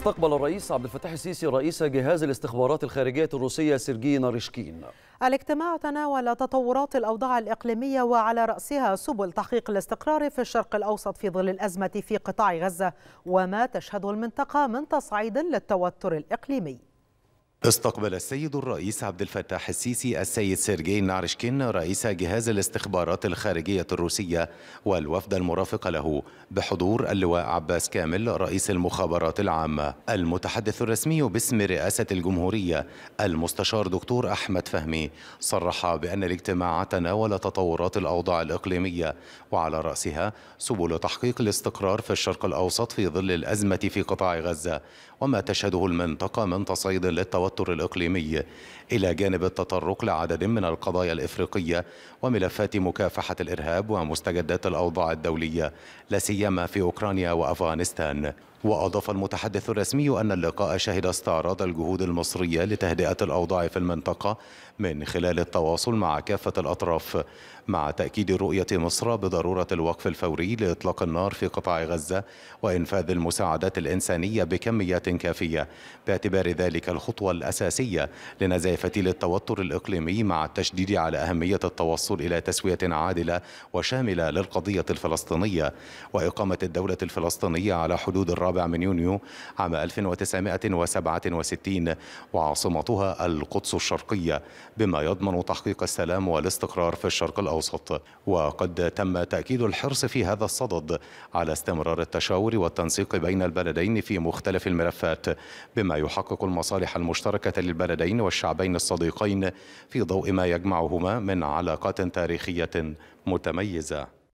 استقبل الرئيس عبد الفتاح السيسي رئيس جهاز الاستخبارات الخارجية الروسية سيرجي ناريشكين الاجتماع تناول تطورات الأوضاع الإقليمية وعلى رأسها سبل تحقيق الاستقرار في الشرق الأوسط في ظل الأزمة في قطاع غزة وما تشهده المنطقة من تصعيد للتوتر الإقليمي استقبل السيد الرئيس عبد الفتاح السيسي السيد سيرجي نارشكين رئيس جهاز الاستخبارات الخارجية الروسية والوفد المرافق له بحضور اللواء عباس كامل رئيس المخابرات العامة المتحدث الرسمي باسم رئاسة الجمهورية المستشار دكتور أحمد فهمي صرح بأن الاجتماع تناول تطورات الأوضاع الإقليمية وعلى رأسها سبل تحقيق الاستقرار في الشرق الأوسط في ظل الأزمة في قطاع غزة وما تشهده المنطقة من تصعيد للتوتر التوتر الإقليمي إلى جانب التطرق لعدد من القضايا الإفريقية وملفات مكافحة الإرهاب ومستجدات الأوضاع الدولية لا سيما في أوكرانيا وأفغانستان وأضاف المتحدث الرسمي أن اللقاء شهد استعراض الجهود المصرية لتهدئة الأوضاع في المنطقة من خلال التواصل مع كافة الأطراف مع تأكيد رؤية مصر بضرورة الوقف الفوري لإطلاق النار في قطاع غزة وإنفاذ المساعدات الإنسانية بكميات كافية باعتبار ذلك الخطوة الأساسية لنزع فتيل التوتر الإقليمي مع التشديد على أهمية التوصل إلى تسوية عادلة وشاملة للقضية الفلسطينية وإقامة الدولة الفلسطينية على حدود الرابع الرابع من يونيو عام 1967 وعاصمتها القدس الشرقية بما يضمن تحقيق السلام والاستقرار في الشرق الأوسط وقد تم تأكيد الحرص في هذا الصدد على استمرار التشاور والتنسيق بين البلدين في مختلف الملفات بما يحقق المصالح المشتركة للبلدين والشعبين الصديقين في ضوء ما يجمعهما من علاقات تاريخية متميزة